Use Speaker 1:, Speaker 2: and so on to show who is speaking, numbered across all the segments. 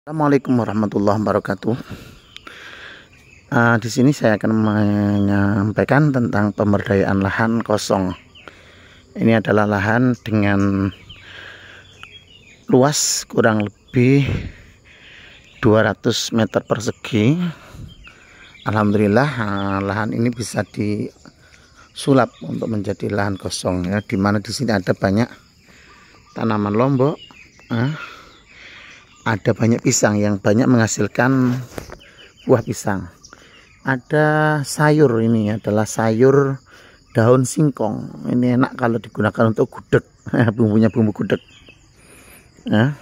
Speaker 1: Assalamualaikum warahmatullahi wabarakatuh. Uh, di sini saya akan menyampaikan tentang pemberdayaan lahan kosong. Ini adalah lahan dengan luas kurang lebih 200 meter persegi. Alhamdulillah ah, lahan ini bisa disulap untuk menjadi lahan kosong ya. Dimana di sini ada banyak tanaman lombok. Uh, ada banyak pisang yang banyak menghasilkan buah pisang ada sayur ini adalah sayur daun singkong ini enak kalau digunakan untuk gudeg bumbunya bumbu gudeg ya.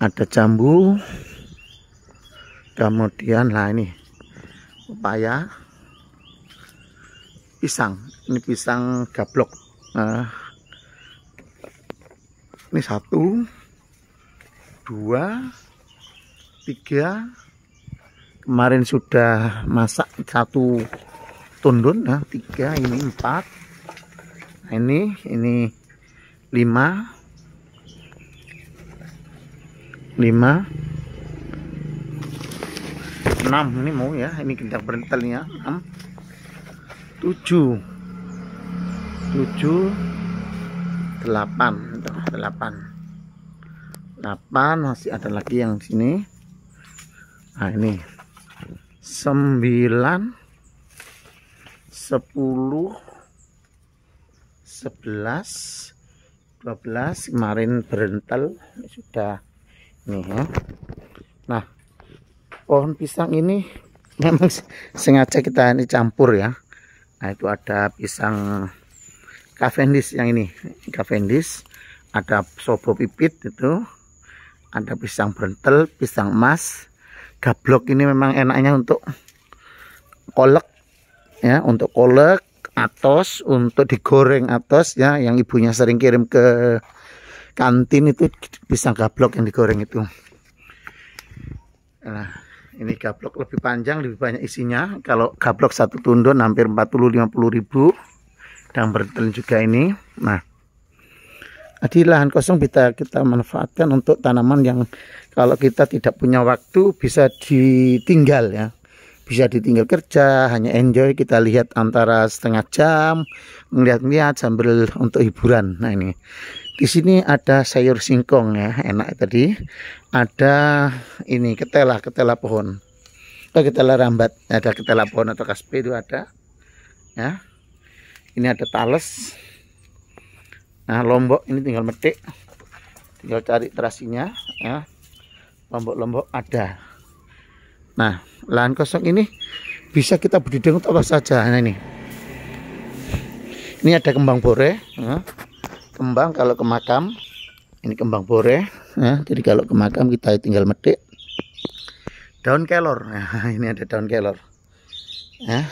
Speaker 1: ada jambu kemudian lah ini upaya pisang ini pisang gablok nah, ini satu dua tiga kemarin sudah masak satu tundun nah tiga ini empat nah, ini ini lima lima enam ini mau ya ini kita berentelnya enam tujuh tujuh delapan delapan 8 masih ada lagi yang sini nah ini 9 10 11 12 kemarin berentel sudah nih ya nah pohon pisang ini memang sengaja kita ini campur ya nah itu ada pisang Cavendish yang ini Cavendish ada sobo pipit itu ada pisang brentel pisang emas gablok ini memang enaknya untuk kolek ya untuk kolek atos untuk digoreng atos ya yang ibunya sering kirim ke kantin itu pisang gablok yang digoreng itu nah ini gablok lebih panjang lebih banyak isinya kalau gablok satu tundun hampir 40-50 ribu dan bertel juga ini nah jadi lahan kosong kita kita manfaatkan untuk tanaman yang kalau kita tidak punya waktu bisa ditinggal ya. Bisa ditinggal kerja, hanya enjoy kita lihat antara setengah jam, melihat-lihat sambil untuk hiburan. Nah ini. Di sini ada sayur singkong ya, enak tadi. Ada ini ketela, ketela pohon. Oh, ketela rambat, ada ketela pohon atau kaspe itu ada. Ya. Ini ada talas nah lombok ini tinggal metik tinggal cari terasinya ya lombok-lombok ada nah lahan kosong ini bisa kita budidaya untuk apa saja nah ini ini ada kembang bore ya. kembang kalau ke makam ini kembang bore ya. jadi kalau ke makam kita tinggal metik daun kelor nah, ini ada daun kelor ya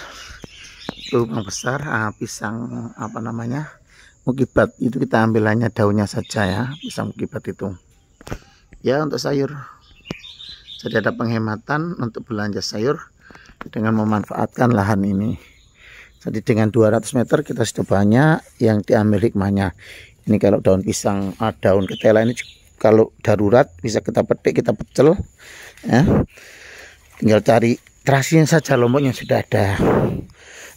Speaker 1: lubang besar ah, pisang apa namanya mukibat itu kita ambil hanya daunnya saja ya pisang mukibat itu ya untuk sayur jadi ada penghematan untuk belanja sayur dengan memanfaatkan lahan ini jadi dengan 200 meter kita sudah banyak yang diambil hikmahnya ini kalau daun pisang ah, daun ketela ini kalau darurat bisa kita petik kita pecel ya tinggal cari terasinya saja lomboknya sudah ada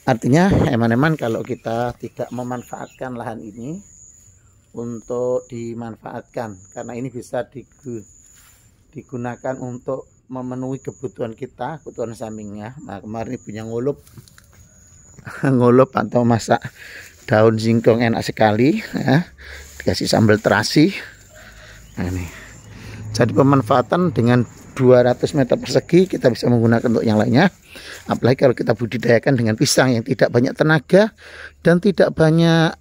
Speaker 1: Artinya eman-eman kalau kita tidak memanfaatkan lahan ini untuk dimanfaatkan karena ini bisa digunakan untuk memenuhi kebutuhan kita, kebutuhan sampingnya. Nah, kemarin punya ngulup ngulup atau masak daun singkong enak sekali ya. Dikasih sambal terasi. Nah, ini. Jadi pemanfaatan dengan 200 meter persegi kita bisa menggunakan untuk yang lainnya apalagi kalau kita budidayakan dengan pisang yang tidak banyak tenaga dan tidak banyak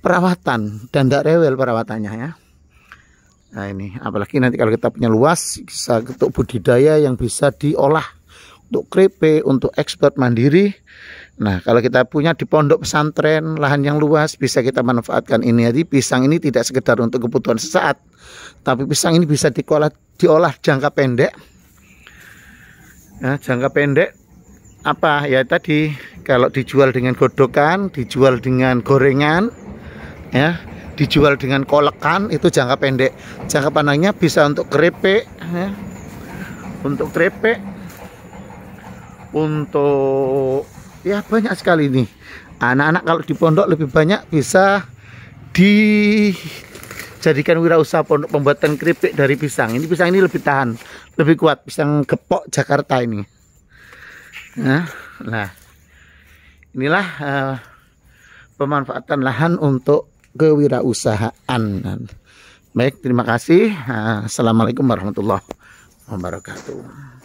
Speaker 1: perawatan dan tidak rewel perawatannya ya nah ini apalagi nanti kalau kita punya luas bisa untuk budidaya yang bisa diolah untuk krepe untuk ekspor mandiri Nah, kalau kita punya di pondok pesantren lahan yang luas bisa kita manfaatkan ini. Jadi pisang ini tidak sekedar untuk kebutuhan sesaat, tapi pisang ini bisa diolah diolah jangka pendek. Ya, jangka pendek apa ya tadi kalau dijual dengan godokan, dijual dengan gorengan, ya, dijual dengan kolekan itu jangka pendek. Jangka panjangnya bisa untuk keripik, ya, untuk keripik, untuk ya banyak sekali ini anak-anak kalau di pondok lebih banyak bisa dijadikan wirausaha pondok pembuatan keripik dari pisang ini pisang ini lebih tahan lebih kuat pisang gepok Jakarta ini nah, nah inilah uh, pemanfaatan lahan untuk kewirausahaan baik terima kasih eh, assalamualaikum warahmatullahi wabarakatuh